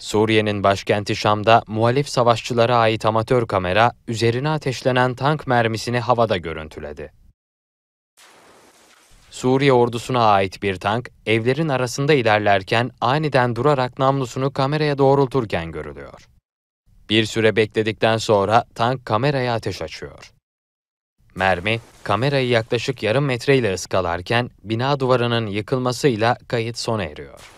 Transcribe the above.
Suriye'nin başkenti Şam'da muhalif savaşçılara ait amatör kamera üzerine ateşlenen tank mermisini havada görüntüledi. Suriye ordusuna ait bir tank evlerin arasında ilerlerken aniden durarak namlusunu kameraya doğrulturken görülüyor. Bir süre bekledikten sonra tank kameraya ateş açıyor. Mermi, kamerayı yaklaşık yarım metreyle ıskalarken bina duvarının yıkılmasıyla kayıt sona eriyor.